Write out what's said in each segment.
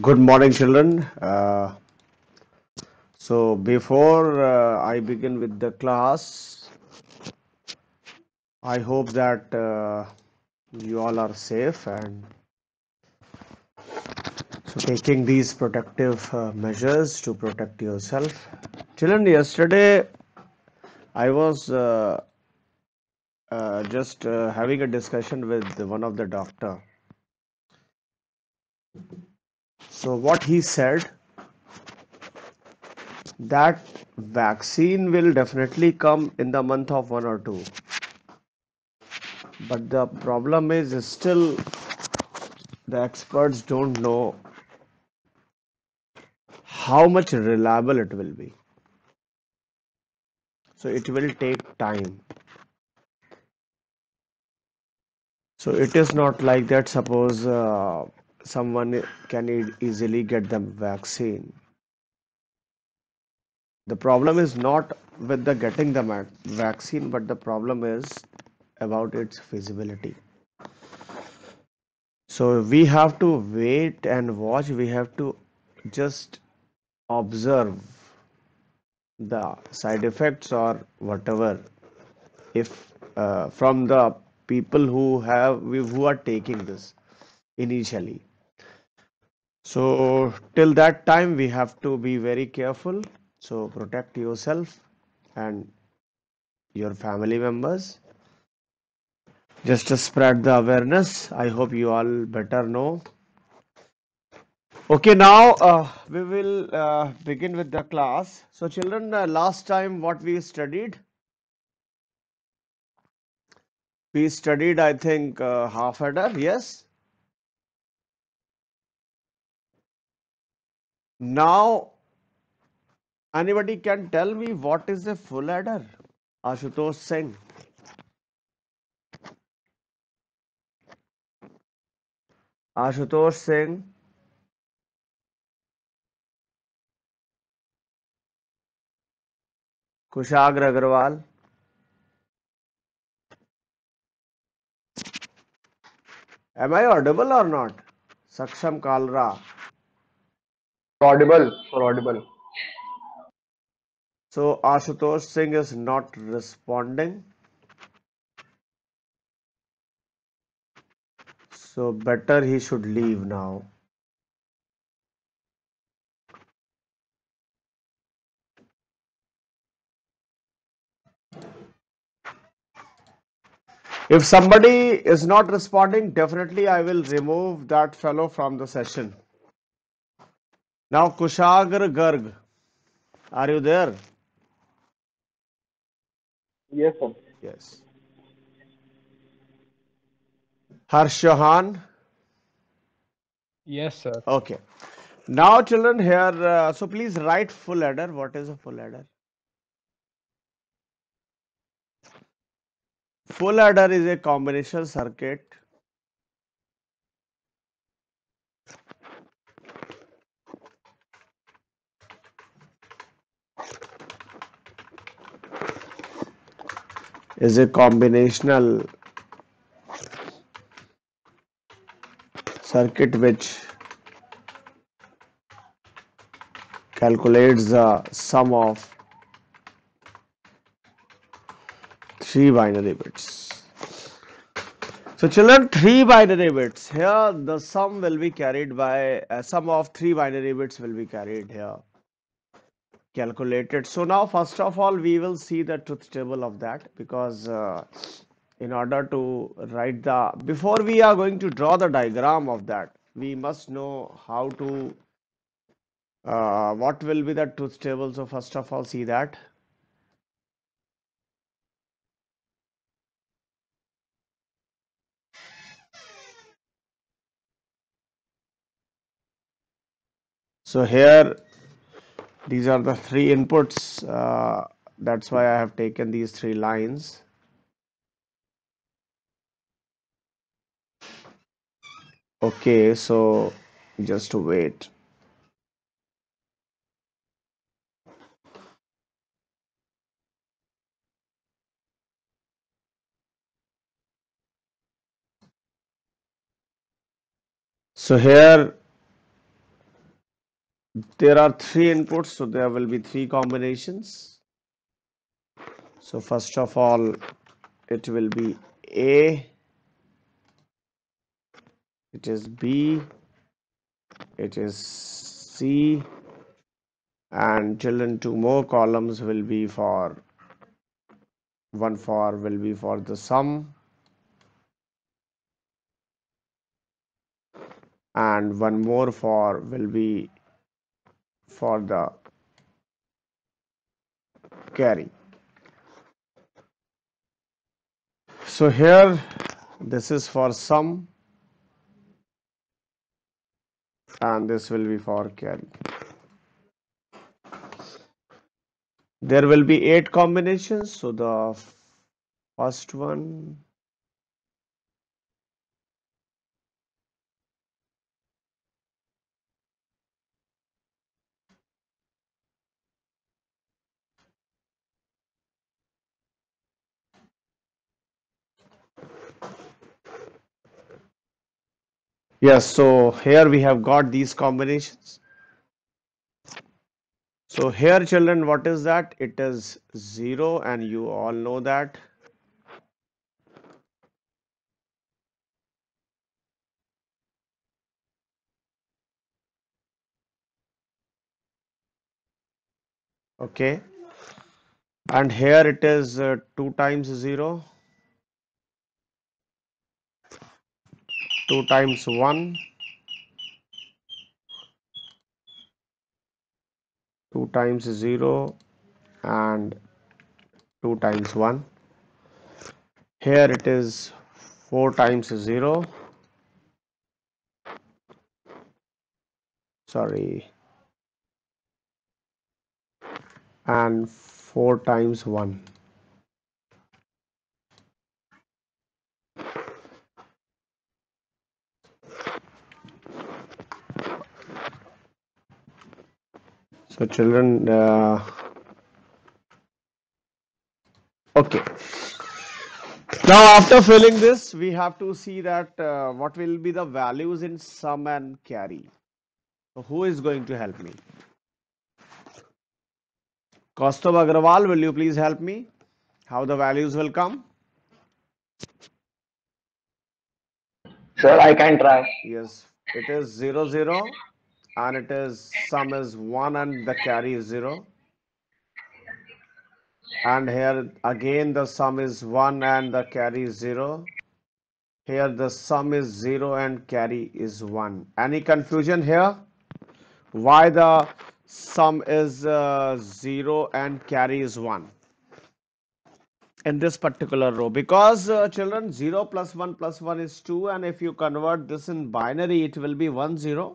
good morning children uh, so before uh, i begin with the class i hope that uh, you all are safe and so taking these protective uh, measures to protect yourself children yesterday i was uh, uh, just having a discussion with one of the doctor so what he said that vaccine will definitely come in the month of one or two but the problem is still the experts don't know how much reliable it will be so it will take time so it is not like that suppose uh, someone can easily get the vaccine the problem is not with the getting the vaccine but the problem is about its feasibility so we have to wait and watch we have to just observe the side effects or whatever if uh, from the people who have who are taking this initially so till that time we have to be very careful. So protect yourself and your family members. Just to spread the awareness. I hope you all better know. Okay, now uh, we will uh, begin with the class. So children, uh, last time what we studied? We studied, I think, uh, half adder. yes Now, anybody can tell me what is a full adder? Ashutosh Singh. Ashutosh Singh. Kushagra Agarwal am i audible or not saksham kalra audible for audible so ashutosh singh is not responding so better he should leave now if somebody is not responding definitely i will remove that fellow from the session now Kushagra Garg. Are you there? Yes, sir. Yes. Harshahan? Yes, sir. Okay. Now, children, here, uh, so please write full adder. What is a full adder? Full adder is a combination circuit is a combinational circuit which calculates the sum of three binary bits. So children, three binary bits. Here the sum will be carried by uh, sum of three binary bits will be carried here calculated so now first of all we will see the truth table of that because uh, in order to write the before we are going to draw the diagram of that we must know how to uh, what will be the truth table so first of all see that so here these are the three inputs uh, that's why I have taken these three lines okay so just wait so here there are three inputs so there will be three combinations so first of all it will be a it is b it is c and children two more columns will be for one for will be for the sum and one more for will be for the carry so here this is for sum and this will be for carry there will be eight combinations so the first one Yes, so here we have got these combinations so here children what is that it is 0 and you all know that okay and here it is uh, 2 times 0 2 times 1 2 times 0 and 2 times 1 here it is 4 times 0 sorry and 4 times 1 so children uh, okay now after filling this we have to see that uh, what will be the values in sum and carry so who is going to help me Kaustav Agrawal will you please help me how the values will come sir I can try yes it is 0 0 and it is sum is 1 and the carry is 0 and here again the sum is 1 and the carry is 0 here the sum is 0 and carry is 1 any confusion here why the sum is uh, 0 and carry is 1 in this particular row because uh, children 0 plus 1 plus 1 is 2 and if you convert this in binary it will be 1 0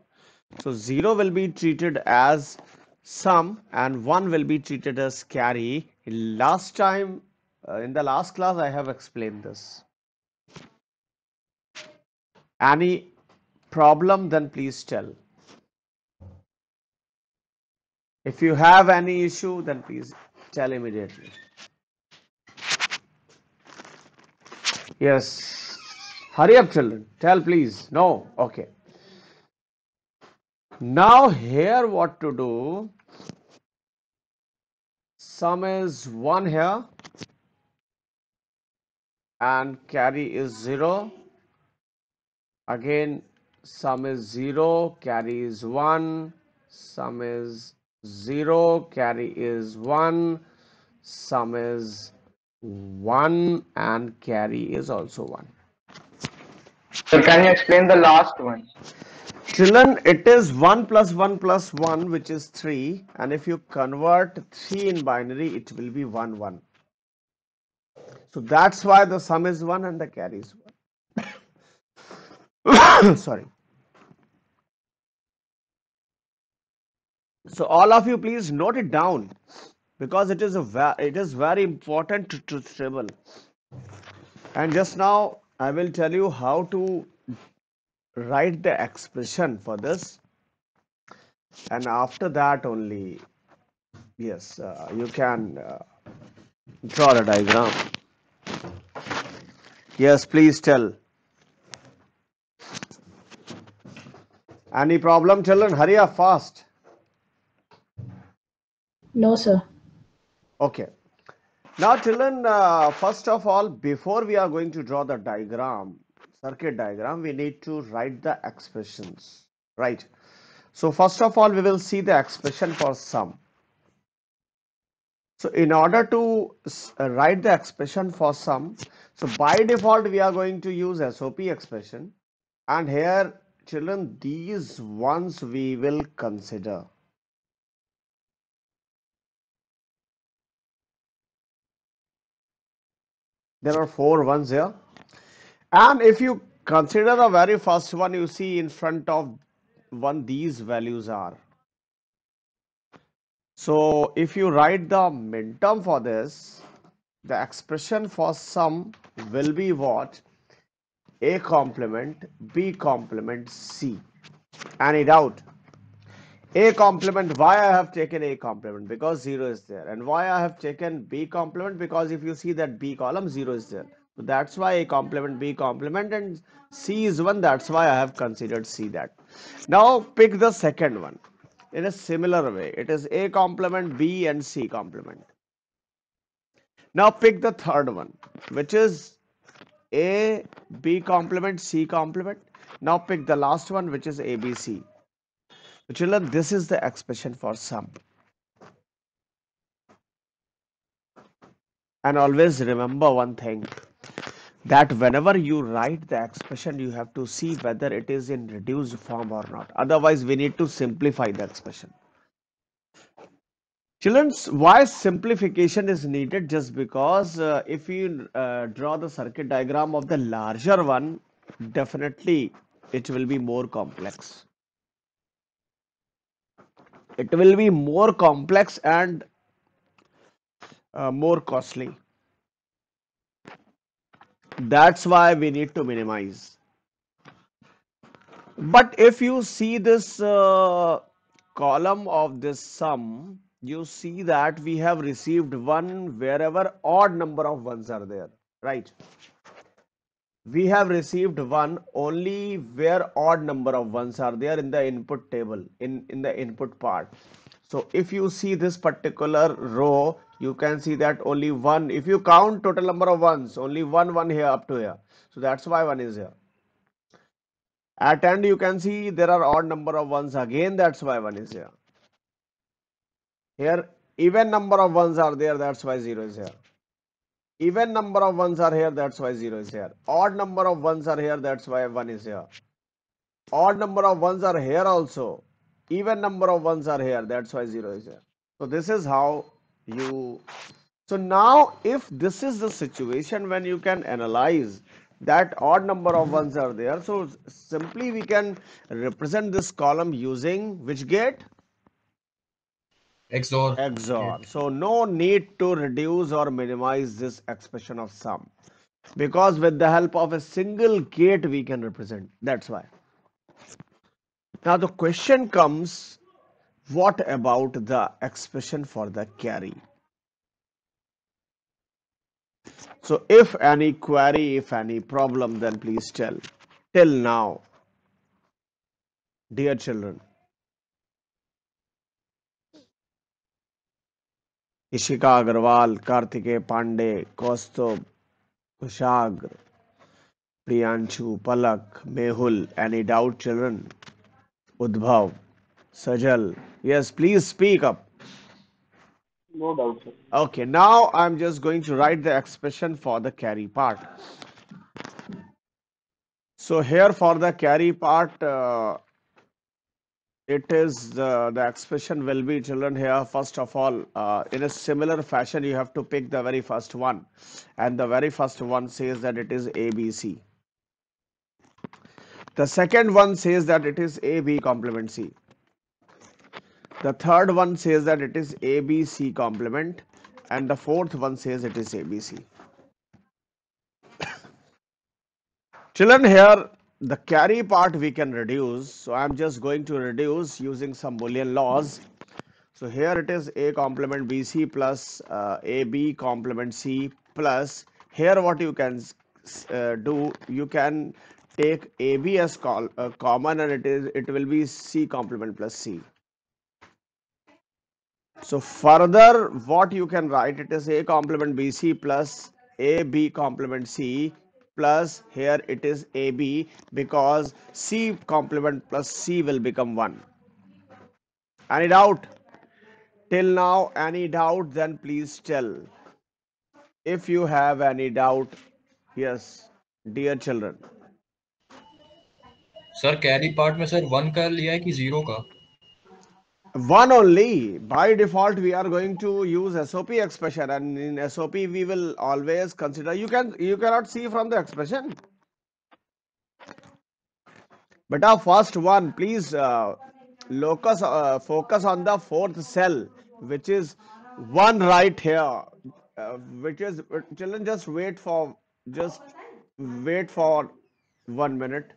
so 0 will be treated as sum and 1 will be treated as carry. Last time uh, in the last class I have explained this. Any problem then please tell. If you have any issue then please tell immediately. Yes. Hurry up children. Tell please. No. Okay. Now here what to do, sum is 1 here and carry is 0. Again sum is 0, carry is 1, sum is 0, carry is 1, sum is 1 and carry is also 1. so can you explain the last one? Children, it is 1 plus 1 plus 1, which is 3. And if you convert 3 in binary, it will be 1, 1. So that's why the sum is 1 and the carry is 1. Sorry. So all of you, please note it down because it is a it is very important to, to And just now, I will tell you how to write the expression for this and after that only yes uh, you can uh, draw the diagram yes please tell any problem children hurry up fast no sir okay now children uh, first of all before we are going to draw the diagram circuit diagram, we need to write the expressions, right? So first of all, we will see the expression for sum. So in order to uh, write the expression for sum, so by default, we are going to use SOP expression. And here, children, these ones we will consider. There are four ones here. And if you consider the very first one you see in front of one these values are. So if you write the term for this, the expression for sum will be what? A complement, B complement, C. Any doubt? A complement, why I have taken A complement? Because 0 is there. And why I have taken B complement? Because if you see that B column, 0 is there that's why A complement B complement and C is 1 that's why I have considered C that now pick the second one in a similar way it is A complement B and C complement now pick the third one which is A B complement C complement now pick the last one which is ABC children this is the expression for sum and always remember one thing that whenever you write the expression you have to see whether it is in reduced form or not otherwise we need to simplify the expression children why simplification is needed just because uh, if you uh, draw the circuit diagram of the larger one definitely it will be more complex it will be more complex and uh, more costly that's why we need to minimize. But if you see this uh, column of this sum, you see that we have received 1 wherever odd number of 1s are there, right? We have received 1 only where odd number of 1s are there in the input table, in, in the input part so if you see this particular row you can see that only one if you count total number of ones only one one here up to here so that's why one is here at end you can see there are odd number of ones again that's why one is here here even number of ones are there that's why zero is here even number of ones are here that's why zero is here odd number of ones are here that's why one is here odd number of ones are here also even number of ones are here that's why 0 is here so this is how you so now if this is the situation when you can analyze that odd number of ones are there so simply we can represent this column using which gate XOR. XOR. So no need to reduce or minimize this expression of sum because with the help of a single gate we can represent. That's why. Now the question comes, what about the expression for the carry? So if any query, if any problem, then please tell. Till now, dear children, Ishika Agarwal, Kartike Pandey, Kaustav, Kushagra, Priyanchu, Palak, Mehul, any doubt children? Udbhav. Sajal. Yes, please speak up. No doubt. Sir. Okay, now I'm just going to write the expression for the carry part. So here for the carry part, uh, it is the, uh, the expression will be children here. First of all, uh, in a similar fashion, you have to pick the very first one. And the very first one says that it is ABC. The second one says that it is AB complement C. The third one says that it is ABC complement and the fourth one says it is ABC. Children here the carry part we can reduce. So I am just going to reduce using some Boolean laws. So here it is A complement BC plus uh, AB complement C plus here what you can uh, do you can take AB as call, uh, common and it is it will be C complement plus C. So further what you can write it is A complement BC plus AB complement C plus here it is AB because C complement plus C will become 1. Any doubt? Till now any doubt then please tell. If you have any doubt, yes, dear children. Sir, carry part, में one carry, का लिया है one only by default we are going to use sop expression and in sop we will always consider you can you cannot see from the expression but our first one please uh, uh, focus on the fourth cell which is one right here uh, which is children just wait for just wait for one minute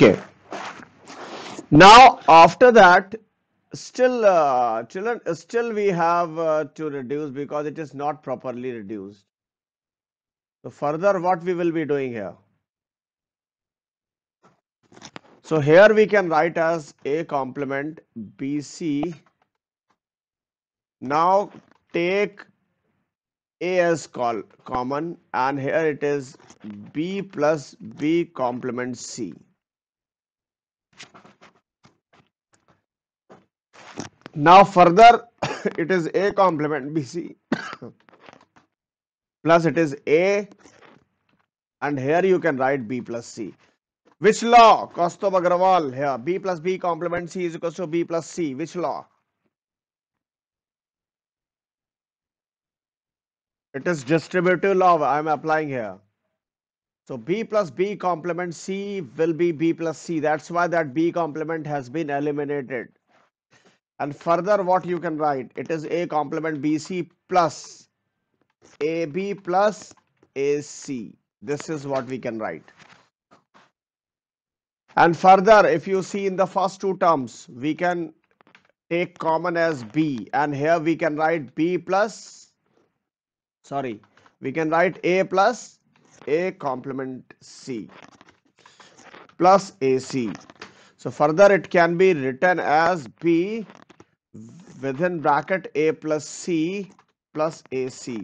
okay now after that still uh, children uh, still we have uh, to reduce because it is not properly reduced so further what we will be doing here so here we can write as a complement bc now take a as call common and here it is b plus b complement c Now further it is A complement BC plus it is A and here you can write B plus C. Which law? Kaustubh Agrawal here B plus B complement C is equal to B plus C. Which law? It is distributive law I am applying here. So B plus B complement C will be B plus C. That's why that B complement has been eliminated and further what you can write it is a complement bc plus ab plus ac this is what we can write and further if you see in the first two terms we can take common as b and here we can write b plus sorry we can write a plus a complement c plus ac so further it can be written as b within bracket a plus c plus ac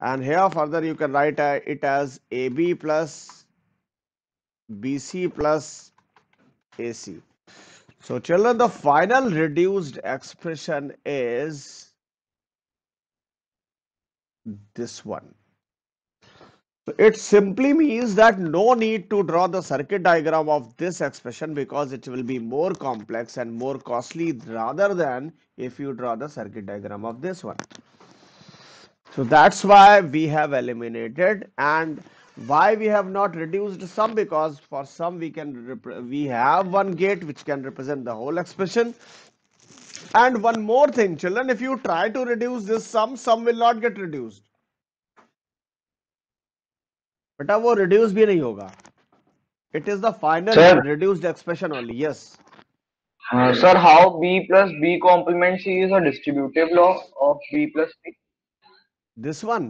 and here further you can write uh, it as ab plus bc plus ac so children the final reduced expression is this one so it simply means that no need to draw the circuit diagram of this expression because it will be more complex and more costly rather than if you draw the circuit diagram of this one. So that's why we have eliminated and why we have not reduced sum because for sum we can we have one gate which can represent the whole expression and one more thing children if you try to reduce this sum sum will not get reduced बेटा वो reduce भी नहीं होगा it is the final reduced expression only yes sir how b plus b complement c is a distributive law of b plus b. this one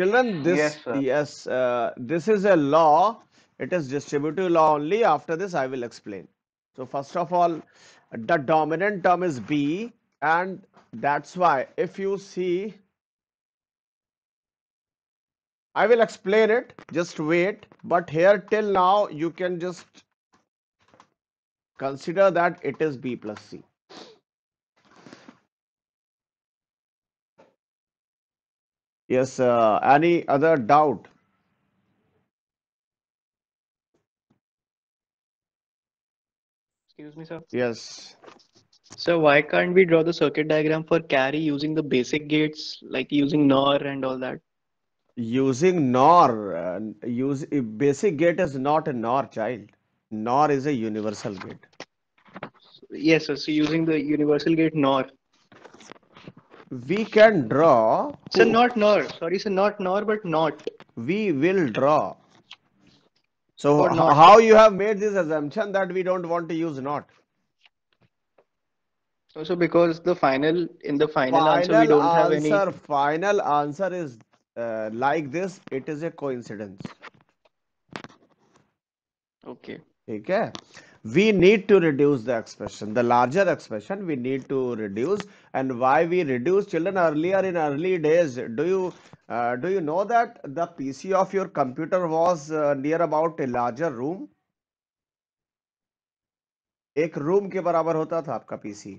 children this yes, yes uh, this is a law it is distributive law only after this i will explain so first of all the dominant term is b and that's why if you see I will explain it just wait but here till now you can just consider that it is B plus C. Yes, uh, any other doubt? Excuse me, sir. Yes. So why can't we draw the circuit diagram for carry using the basic gates like using NOR and all that? using NOR, uh, use basic gate is not a NOR child. NOR is a universal gate. Yes, sir. So using the universal gate NOR. We can draw. So not NOR. Sorry, so not NOR, but not. We will draw. So how you have made this assumption that we don't want to use not? So, so because the final in the final, final answer we don't answer, have any. Final answer is uh, like this it is a coincidence okay Okay. we need to reduce the expression the larger expression we need to reduce and why we reduce children earlier in early days do you uh, do you know that the pc of your computer was uh, near about a larger room एक room के बराबर होता था आपका PC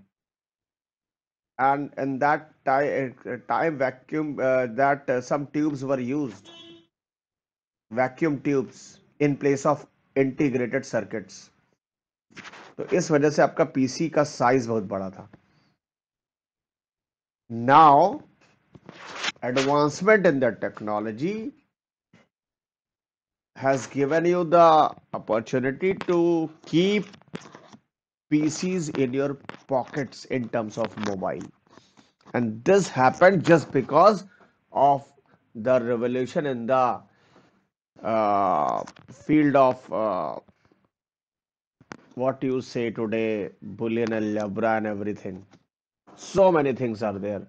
and in that time, uh, time vacuum uh, that uh, some tubes were used vacuum tubes in place of integrated circuits तो इस वजह से आपका पीसी का साइज बहुत बड़ा था now advancement in the technology has given you the opportunity to keep PCs in your pockets in terms of mobile. And this happened just because of the revolution in the uh, field of uh, what you say today, Boolean algebra and everything. So many things are there.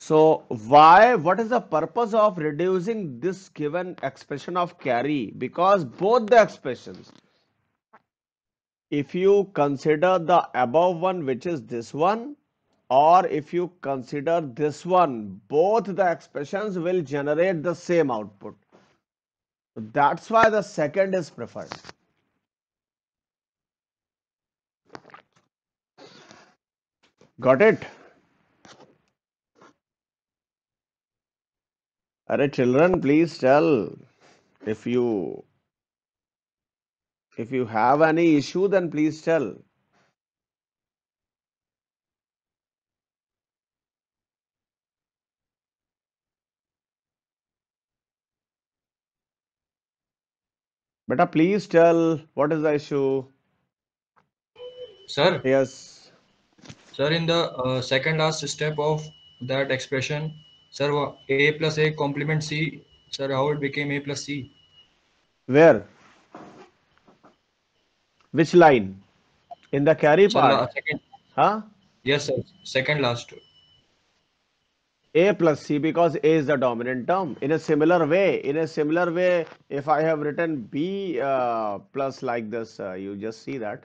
So why, what is the purpose of reducing this given expression of carry? Because both the expressions, if you consider the above one which is this one or if you consider this one both the expressions will generate the same output that's why the second is preferred got it Are children, please tell if you if you have any issue, then please tell. Beta, please tell what is the issue? Sir? Yes. Sir, in the uh, second last step of that expression, sir, A plus A complement C, sir, how it became A plus C? Where? Which line? In the carry sir, part? Second. Huh? Yes, sir. Second last. A plus C because A is the dominant term. In a similar way, in a similar way, if I have written B uh, plus like this, uh, you just see that.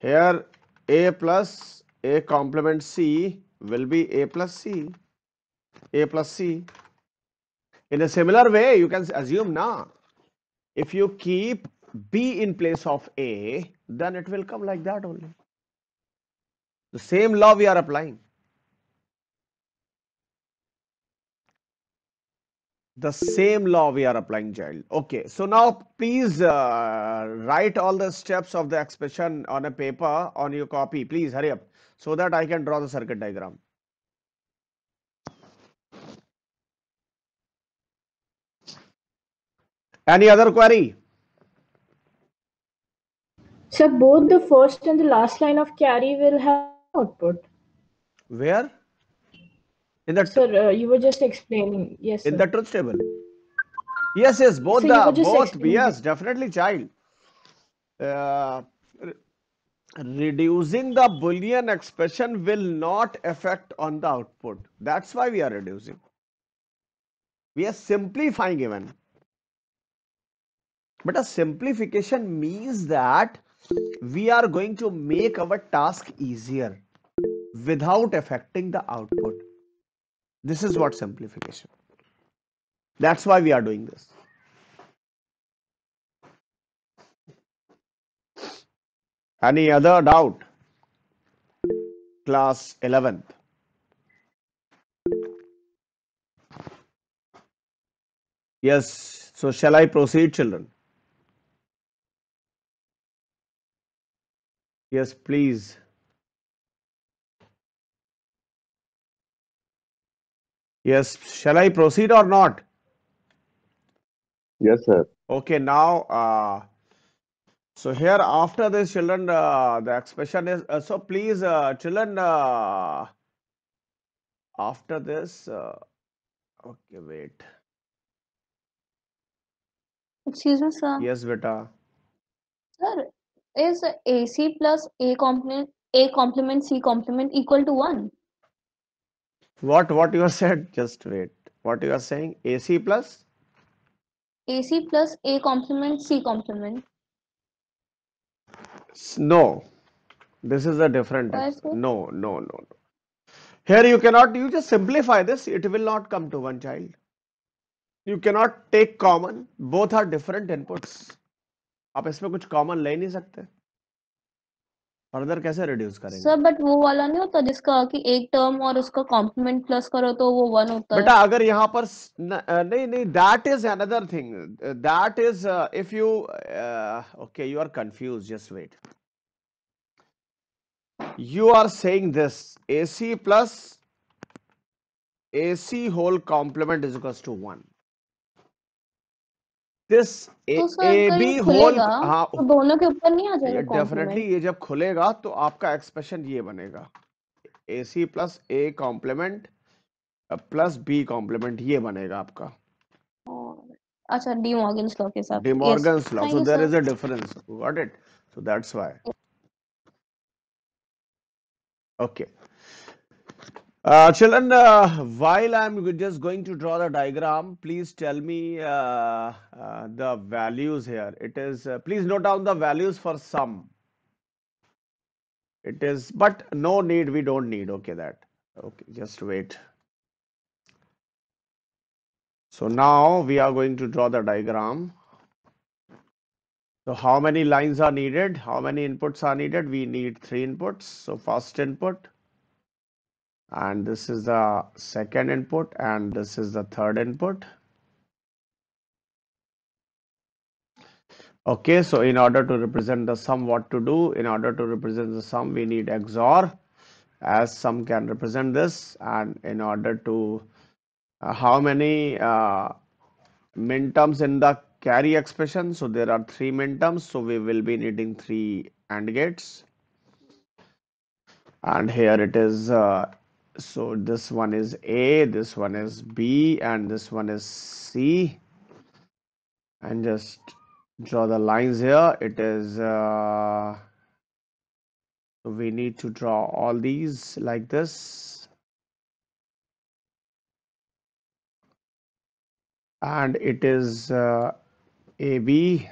Here, A plus A complement C will be A plus C. A plus C. In a similar way, you can assume now, if you keep b in place of a then it will come like that only the same law we are applying the same law we are applying child okay so now please uh, write all the steps of the expression on a paper on your copy please hurry up so that i can draw the circuit diagram any other query so both the first and the last line of carry will have output. Where? In that. Sir, uh, you were just explaining. Yes. In the truth table. Yes, yes, both so the both. Yes, definitely, child. Uh, reducing the boolean expression will not affect on the output. That's why we are reducing. We are simplifying even. But a simplification means that we are going to make our task easier without affecting the output. This is what simplification. That's why we are doing this. Any other doubt? Class 11th. Yes, so shall I proceed, children? Yes, please. Yes, shall I proceed or not? Yes, sir. Okay, now, uh, so here after this, children, uh, the expression is, uh, so please, uh, children, uh, after this, uh, okay, wait. Excuse me, sir. Yes, beta. Sir, is AC plus A complement A complement C complement equal to 1? What what you said? Just wait. What you are saying? AC plus AC plus A complement C complement. No. This is a different No, no, no, no. Here you cannot you just simplify this, it will not come to one child. You cannot take common, both are different inputs. आप इसमें कुछ common ले नहीं सकते further कैसे reduce करेंगे sir but वो वाला नहीं होता जिसका कि एक टर्म और उसका कॉम्प्लीमेंट प्लस करो तो वो वन होता बेटा अगर यहाँ पर नहीं नहीं that is another thing that is if you okay you are confuse just wait you are saying this AC plus AC whole complement is equals to 1. This A B whole हाँ तो दोनों के ऊपर नहीं आ जाएगा डेफिनेटली ये जब खुलेगा तो आपका एक्सप्रेशन ये बनेगा A C plus A complement plus B complement ये बनेगा आपका अच्छा डी मॉर्गन्स लॉ के साथ De Morgan's law so there is a difference got it so that's why okay Uh, Chilan, uh, while I'm just going to draw the diagram, please tell me uh, uh the values here. It is, uh, please note down the values for sum. It is, but no need, we don't need, okay, that. Okay, just wait. So now we are going to draw the diagram. So how many lines are needed? How many inputs are needed? We need three inputs. So first input, and this is the second input and this is the third input okay so in order to represent the sum what to do in order to represent the sum we need XOR as sum can represent this and in order to uh, how many uh, min terms in the carry expression so there are three min terms so we will be needing three AND gates and here it is uh, so this one is a this one is b and this one is c and just draw the lines here it is uh, we need to draw all these like this and it is uh, ab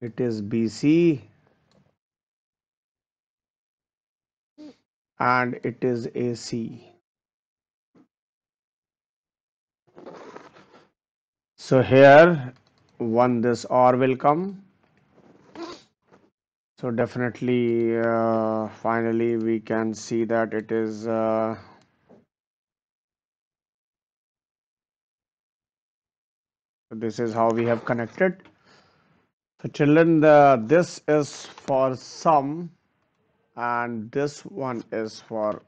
it is bc and it is AC. So here one this R will come. So definitely uh, finally we can see that it is uh, this is how we have connected. So children the this is for some and this one is for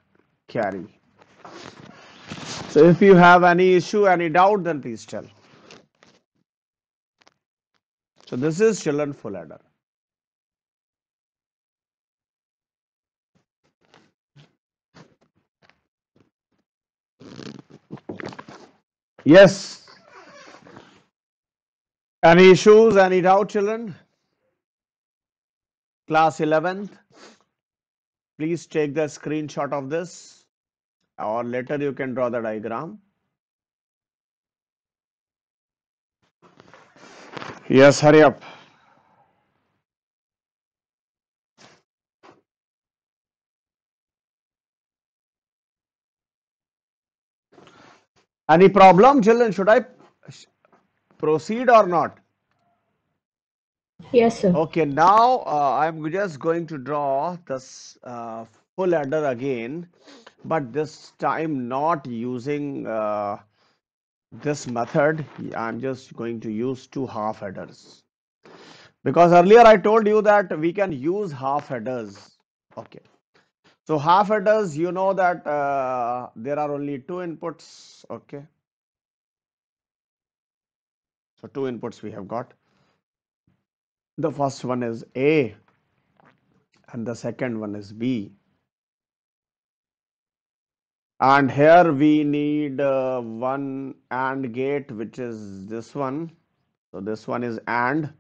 carry so if you have any issue any doubt then please tell so this is children full adder yes any issues any doubt children class 11th Please take the screenshot of this or later you can draw the diagram. Yes, hurry up. Any problem, children? Should I proceed or not? Yes, sir. Okay, now uh, I'm just going to draw this uh, full adder again, but this time not using uh, this method. I'm just going to use two half headers because earlier I told you that we can use half headers. Okay. So half headers, you know that uh, there are only two inputs. Okay. So two inputs we have got. The first one is A and the second one is B. And here we need uh, one AND gate, which is this one. So this one is AND.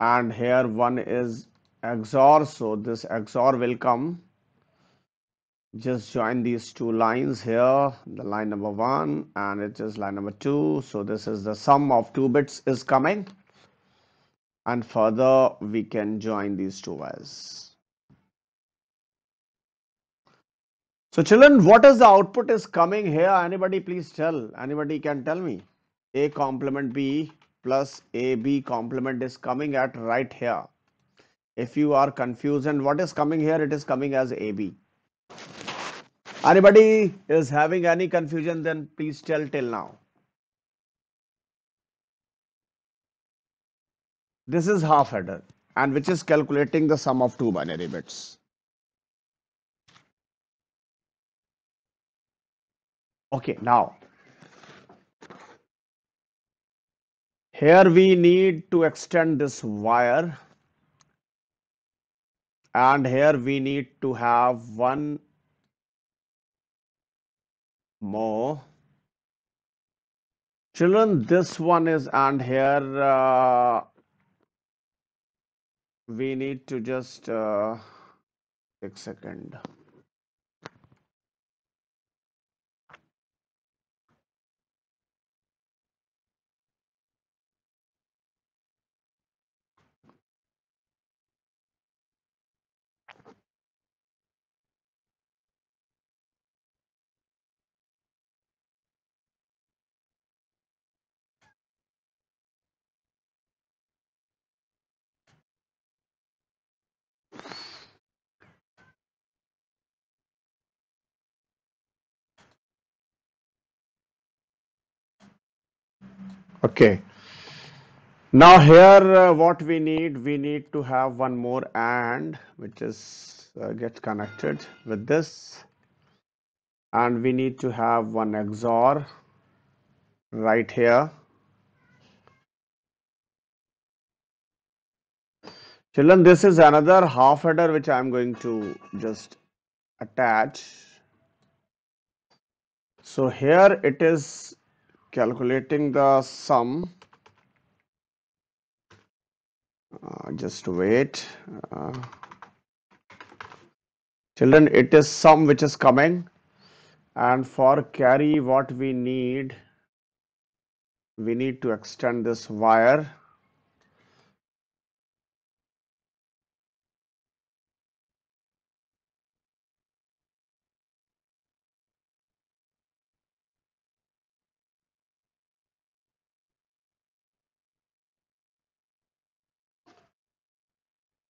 And here one is XOR. So this XOR will come. Just join these two lines here, the line number one and it is line number two. So this is the sum of two bits is coming and further we can join these two wires. So children, what is the output is coming here? Anybody please tell, anybody can tell me. A complement B plus AB complement is coming at right here. If you are confused and what is coming here, it is coming as AB. Anybody is having any confusion, then please tell till now. This is half header and which is calculating the sum of two binary bits. Okay, now here we need to extend this wire and here we need to have one more children this one is and here uh, we need to just uh, take second Okay. Now here uh, what we need, we need to have one more AND which is uh, gets connected with this and we need to have one XOR right here. Children, this is another half header which I am going to just attach. So here it is calculating the sum uh, just wait uh, children it is sum which is coming and for carry what we need we need to extend this wire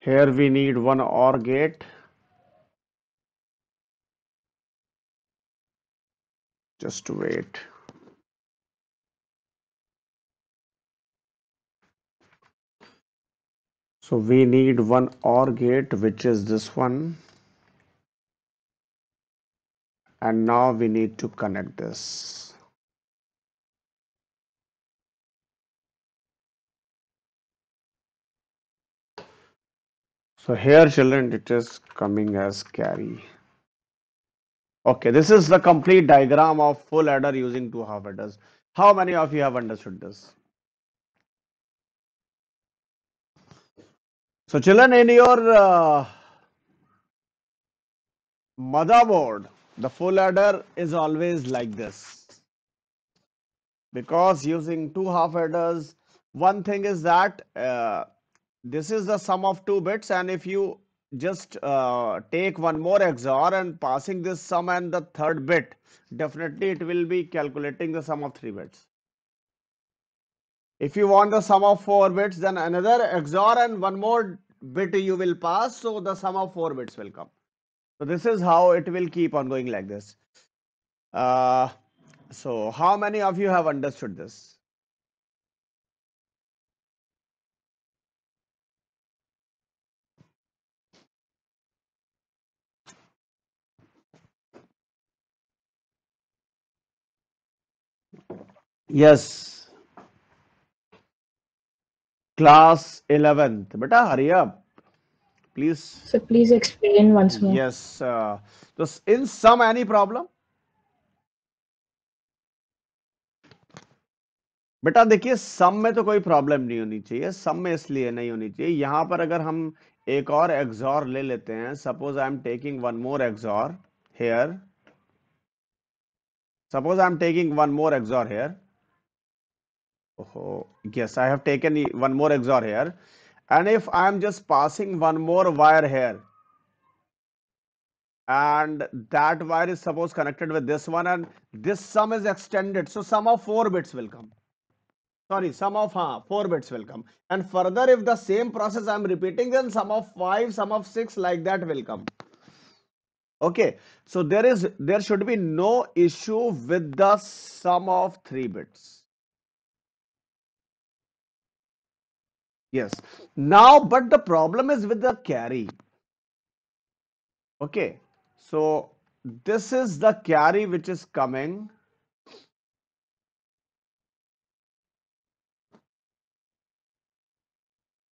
Here we need one OR gate. Just wait. So we need one OR gate which is this one and now we need to connect this so here children it is coming as carry okay this is the complete diagram of full adder using two half adders how many of you have understood this so children in your uh, motherboard the full adder is always like this because using two half adders one thing is that uh, this is the sum of two bits and if you just uh, take one more XOR and passing this sum and the third bit, definitely it will be calculating the sum of three bits. If you want the sum of four bits, then another XOR and one more bit you will pass, so the sum of four bits will come. So this is how it will keep on going like this. Uh, so how many of you have understood this? Yes class eleventh बेटा hurry up please please explain once more yes तो in some any problem बेटा देखिए सम में तो कोई problem नहीं होनी चाहिए सम में इसलिए नहीं होनी चाहिए यहां पर अगर हम एक और एक्सॉर ले लेते हैं suppose I am taking one more XOR here suppose I am taking one more XOR here Oh, yes, I have taken one more XOR here. And if I am just passing one more wire here, and that wire is suppose connected with this one, and this sum is extended, so sum of four bits will come. Sorry, sum of huh, four bits will come. And further, if the same process I am repeating, then sum of five, sum of six, like that will come. Okay, so there is there should be no issue with the sum of three bits. yes now but the problem is with the carry okay so this is the carry which is coming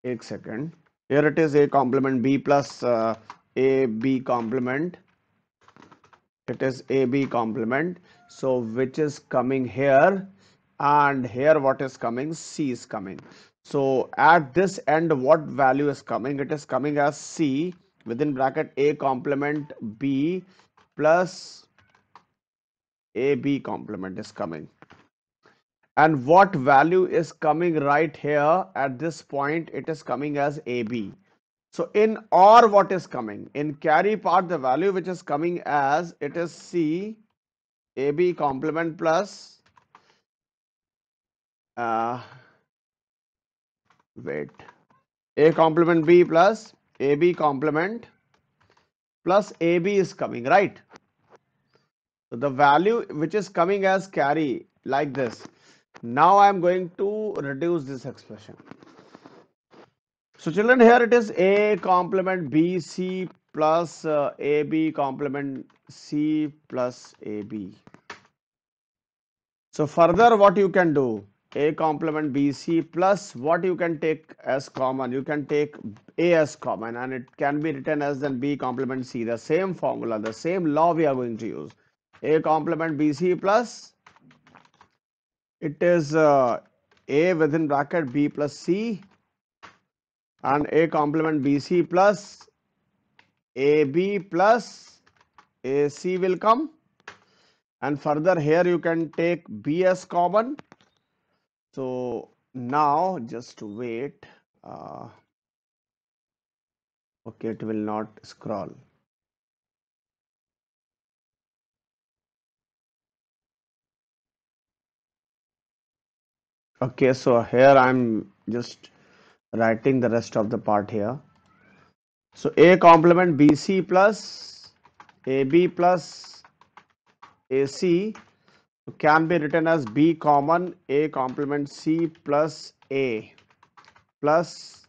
Eight second here it is a complement b plus uh, a b complement it is a b complement so which is coming here and here what is coming c is coming so at this end, what value is coming? It is coming as C within bracket A complement B plus AB complement is coming. And what value is coming right here at this point? It is coming as AB. So in or what is coming? In carry part, the value which is coming as it is C AB complement plus uh, weight a complement b plus ab complement plus ab is coming right so the value which is coming as carry like this now i am going to reduce this expression so children here it is a complement bc plus uh, ab complement c plus ab so further what you can do a complement BC plus what you can take as common. You can take A as common and it can be written as then B complement C. The same formula, the same law we are going to use. A complement BC plus it is uh, A within bracket B plus C and A complement BC plus AB plus AC will come and further here you can take B as common so now just wait uh, okay it will not scroll okay so here i'm just writing the rest of the part here so a complement bc plus ab plus ac can be written as B common A complement C plus A plus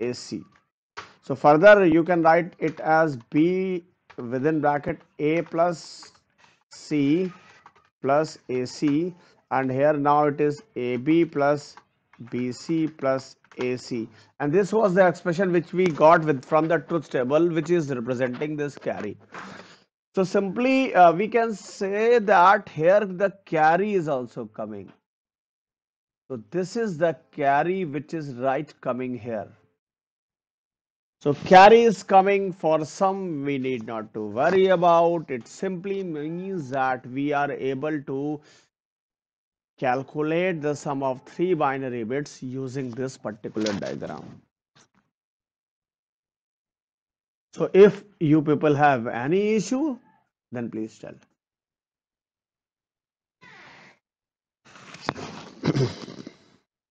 AC. So further you can write it as B within bracket A plus C plus AC and here now it is AB plus BC plus AC and this was the expression which we got with from the truth table which is representing this carry. So simply uh, we can say that here the carry is also coming. So this is the carry which is right coming here. So carry is coming for some we need not to worry about. It simply means that we are able to calculate the sum of three binary bits using this particular diagram. So if you people have any issue, then please tell.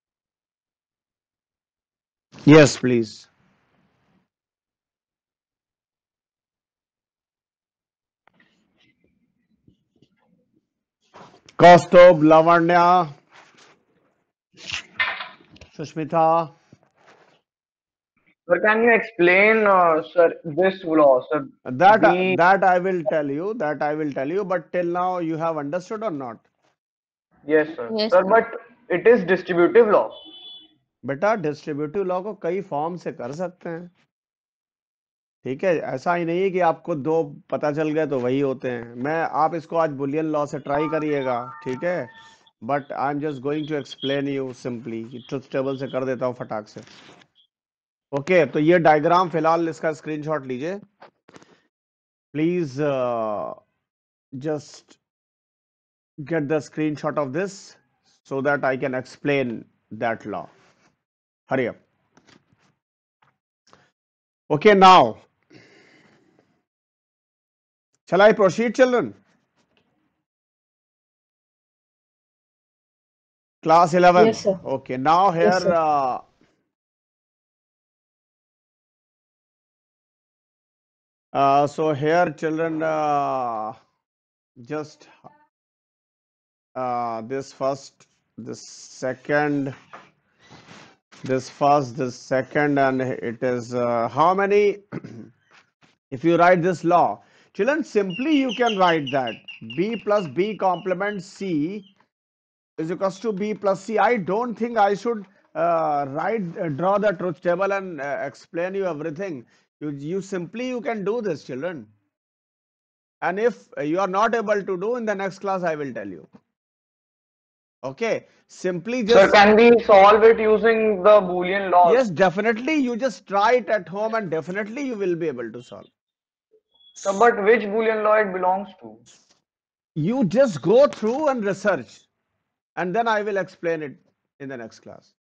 yes, please. Kaustubh, Lavanya, Sushmita. Sir, can you explain, uh, sir, this law, sir? That the... that I will tell you. That I will tell you. But till now, you have understood or not? Yes, sir. Yes, sir, sir. but it is distributive law. बेटा distributive law को कई form से कर सकते हैं ठीक है ऐसा ही नहीं है कि आपको दो पता चल गए तो वही होते हैं मैं आप इसको आज बुलियन लॉ से ट्राई करिएगा ठीक है but I am just going to explain you simply truth table से कर देता हूँ फटाक से ओके तो ये डायग्राम फिलहाल इसका स्क्रीनशॉट लीजिए please just get the screenshot of this so that I can explain that law हरिया ओके नाउ चला I proceed children class eleven okay now here Uh, so here children uh, just uh, this first this second this first this second and it is uh, how many if you write this law children simply you can write that b plus b complement c is equals to b plus c i don't think i should uh, write draw the truth table and uh, explain you everything you, you simply you can do this children. And if you are not able to do in the next class, I will tell you. Okay, simply just. So can we solve it using the Boolean law? Yes, definitely. You just try it at home and definitely you will be able to solve. So, but which Boolean law it belongs to? You just go through and research and then I will explain it in the next class.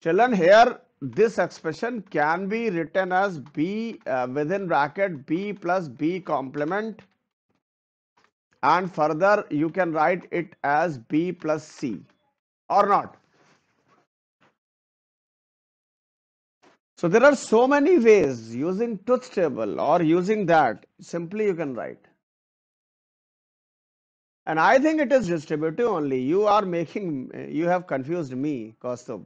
Children, here this expression can be written as b uh, within bracket b plus b complement and further you can write it as b plus c or not so there are so many ways using truth table or using that simply you can write and i think it is distributive only you are making you have confused me Kaustubh.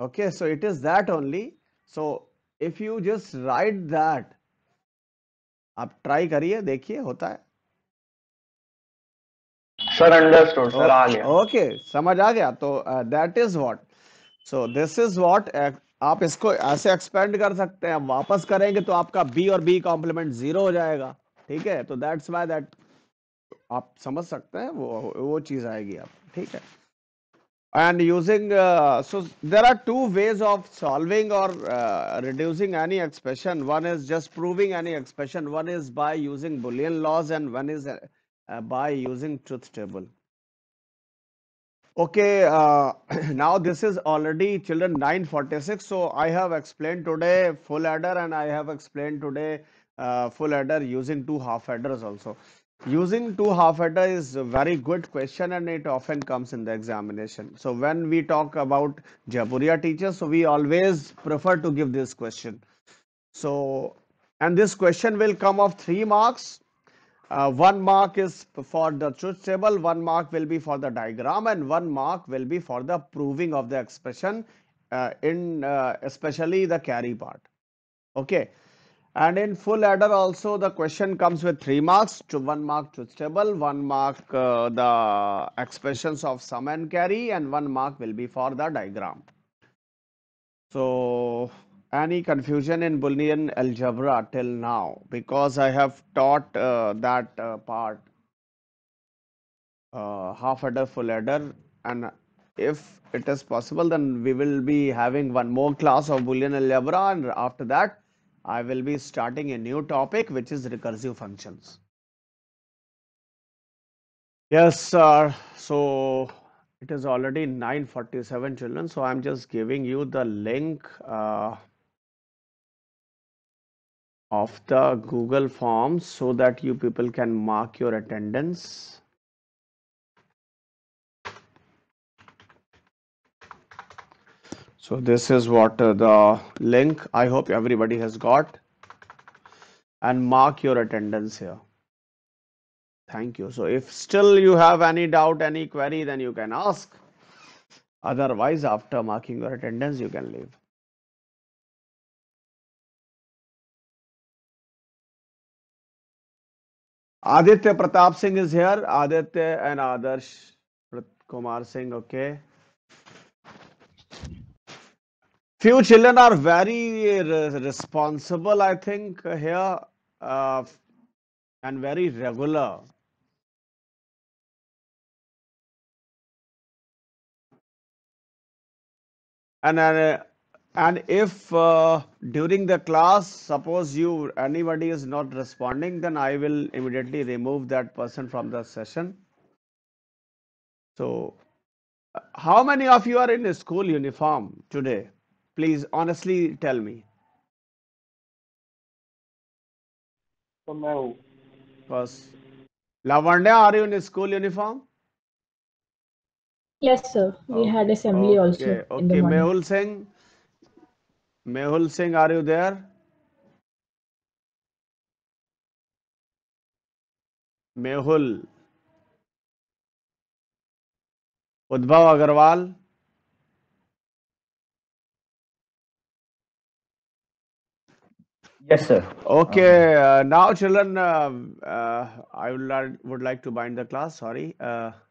okay so it is that only so if you just write that आप try करिए देखिए होता है sir sir आ गया okay समझ आ गया तो that is what so this is what आप इसको ऐसे एक्सपेंड कर सकते हैं वापस करेंगे तो आपका बी और बी कॉम्प्लीमेंट जीरो हो जाएगा ठीक है तो दैट्स वाई दैट आप समझ सकते हैं वो वो चीज आएगी आप ठीक है and using uh, so there are two ways of solving or uh, reducing any expression one is just proving any expression one is by using boolean laws and one is uh, uh by using truth table okay uh, now this is already children 946 so i have explained today full adder and i have explained today uh, full adder using two half adders also Using two half adder is a very good question and it often comes in the examination. So when we talk about Jaipuriya teachers, so we always prefer to give this question. So and this question will come of three marks. Uh, one mark is for the truth table, one mark will be for the diagram and one mark will be for the proving of the expression uh, in uh, especially the carry part. Okay. And in full adder also the question comes with 3 marks, one mark truth table, 1 mark uh, the expressions of sum and carry and 1 mark will be for the diagram. So any confusion in Boolean algebra till now because I have taught uh, that uh, part uh, half adder, full adder and if it is possible then we will be having one more class of Boolean algebra and after that I will be starting a new topic which is recursive functions. Yes, sir. So it is already 9.47 children. So I'm just giving you the link uh, of the Google Forms so that you people can mark your attendance. so this is what uh, the link i hope everybody has got and mark your attendance here thank you so if still you have any doubt any query then you can ask otherwise after marking your attendance you can leave Aditya Pratap Singh is here. Aditya and Adarsh Kumar Singh, okay. few children are very re- uh, responsible, I think, here uh, and very regular. And, uh, and if uh, during the class, suppose you anybody is not responding, then I will immediately remove that person from the session. So, uh, how many of you are in a school uniform today? please honestly tell me तो मैं हूँ बस Lavanya are you in school uniform yes sir we oh, had assembly okay, also okay mehul singh mehul singh are you there mehul उद्भव Agarwal Yes, sir. Okay, um, uh, now children, uh, uh, I uh, would like to bind the class. Sorry. Uh,